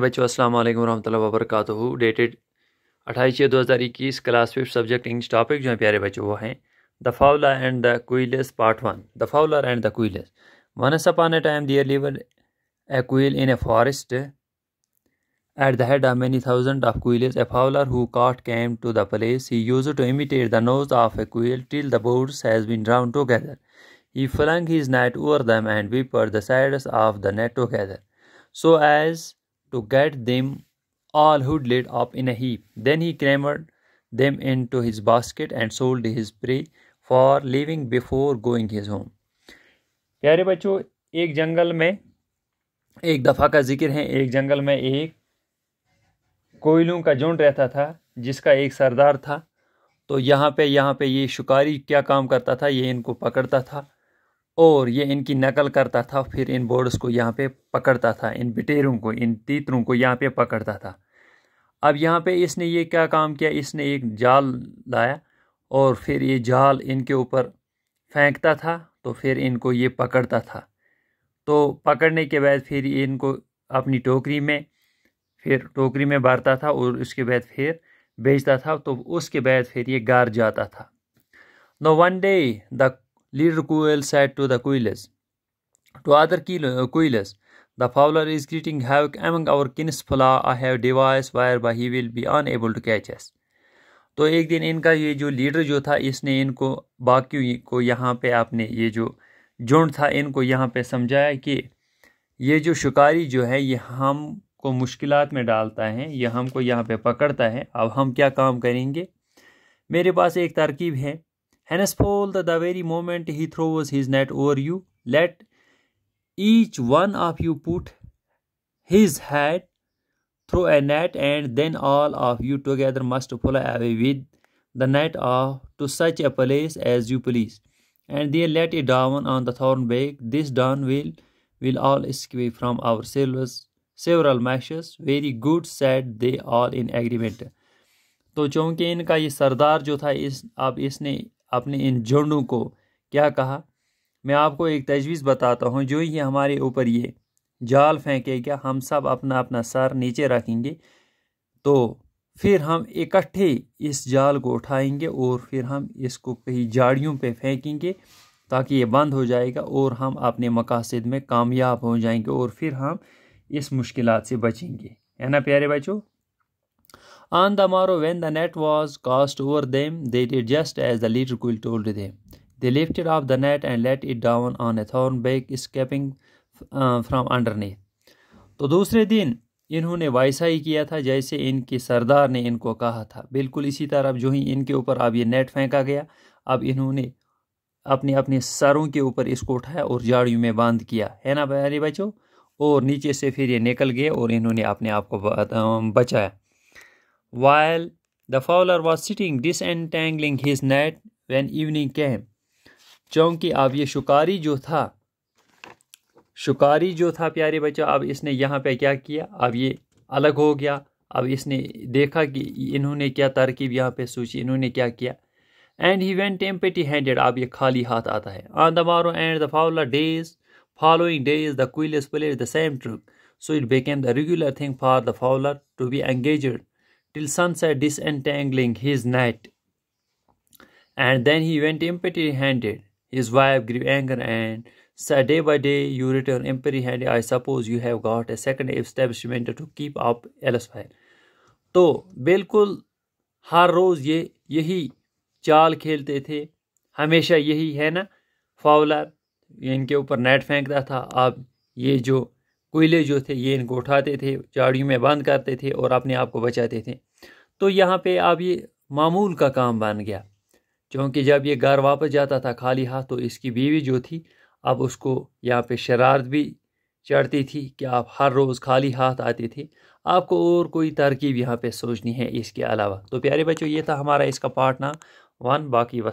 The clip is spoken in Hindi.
बच्चों अस्सलाम वालेकुम रहमतुल्लाहि व बरकातुहू डेटेड अट्ठाईस छः दो हज़ार इक्कीस class fifth subject English topic जो है प्यारे बच्चों वो हैं the fowler and the quails part one the fowler and the once upon a time there lived a quail in a forest at the head are many thousand of quails a fowler who caught came to the place he used to imitate the notes of a quail till the birds has been drawn together he flung his net over them and वीपर the side of the net together so as to get them all huddled up in a heap. Then he crammed them into his basket and sold his prey for leaving before going his home. प्यारे बच्चों एक जंगल में एक दफ़ा का जिक्र है एक जंगल में एक कोयलों का झुंड रहता था जिसका एक सरदार था तो यहाँ पे यहाँ पे ये शिकारी क्या काम करता था ये इनको पकड़ता था और ये इनकी नकल करता था फिर इन बोर्ड्स को यहाँ पे पकड़ता था इन बिटेरों को इन तीतरों को यहाँ पे पकड़ता था अब यहाँ पे इसने ये क्या काम किया इसने एक जाल लाया और फिर ये जाल इनके ऊपर फेंकता था तो फिर इनको ये पकड़ता था तो पकड़ने के बाद फिर इनको अपनी टोकरी में फिर टोकरी में भरता था और उसके बाद फिर बेचता था तो उसके बाद फिर ये गार जाता था now one day the Leader Quail said to the Quailers, To other Quailers, the fowler is creating havoc among our kinsfla. I have devised whereby he will be unable to catch us. तो एक दिन इनका ये जो लीडर जो था इसने इनको बाकी को यहाँ पे आपने ये जो झुंड था इनको यहाँ पे समझाया कि ये जो शिकारी जो है ये हमको मुश्किल में डालता है ये हमको यहाँ पे पकड़ता है अब हम क्या काम करेंगे मेरे पास एक तरकीब है Henceforth, the very moment he throws his net over you, let each one of you put his head through a net, and then all of you together must pull away with the net off to such a place as you please. And there let it down on the thorn bag. This done will will all escape from our silvers several meshes. Very good, said they all in agreement. तो चूंकि इनका ये सरदार जो था इस अब इसने अपने इन झुंडों को क्या कहा मैं आपको एक तजवीज़ बताता हूँ जो ये हमारे ऊपर ये जाल फेंकेगा हम सब अपना अपना सर नीचे रखेंगे तो फिर हम इकट्ठे इस जाल को उठाएंगे और फिर हम इसको कहीं झाड़ियों पे फेंकेंगे ताकि ये बंद हो जाएगा और हम अपने मकासद में कामयाब हो जाएंगे और फिर हम इस मुश्किल से बचेंगे है ना प्यारे बच्चों On the morrow, when the net was cast over them, they did just as the little quill told them. They lifted up the net and let it down on a thorn bag, escaping uh, from underneath. तो दूसरे दिन इन्होंने वैसा ही किया था जैसे इनके सरदार ने इनको कहा था बिल्कुल इसी तरह अब जो ही इनके ऊपर अब ये नेट फेंका गया अब इन्होंने अपने अपने सरों के ऊपर इसको उठाया और जाड़ियों में बांध किया है ना बारे बच्चों और नीचे से फिर ये निकल गए और इन्होंने अपने आप को बचाया while the fowler was sitting disentangling his net when evening came चूँकि अब ये शिकारी जो था शिकारी जो था प्यारे बच्चों अब इसने यहाँ पे क्या किया अब ये अलग हो गया अब इसने देखा कि इन्होंने क्या तरकीब यहाँ पे सोची इन्होंने क्या किया and he went empty handed अब ये खाली हाथ आता है on the morrow and the fowler days following days the quails played the same trick so it became the regular thing for the fowler to be engaged till sunset disentangling his net. And then he went empty handed. His wife grew anger and said, Day by day you return empty handed. I suppose you have got a second establishment to keep up elsewhere. तो बिल्कुल हर रोज़ ये यही चाल खेलते थे हमेशा यही है ना फाउलर इनके ऊपर नेट फेंकता था अब ये जो कोयले जो थे ये इनको उठाते थे झाड़ियों में बंद करते थे और अपने आप को बचाते थे तो यहाँ पे अब ये मामूल का काम बन गया क्योंकि जब ये घर वापस जाता था खाली हाथ तो इसकी बीवी जो थी अब उसको यहाँ पे शरारत भी चढ़ती थी कि आप हर रोज़ खाली हाथ आते थे आपको और कोई तरकीब यहाँ पे सोचनी है इसके अलावा तो प्यारे बच्चों ये था हमारा इसका पार्ट वन बाकी वस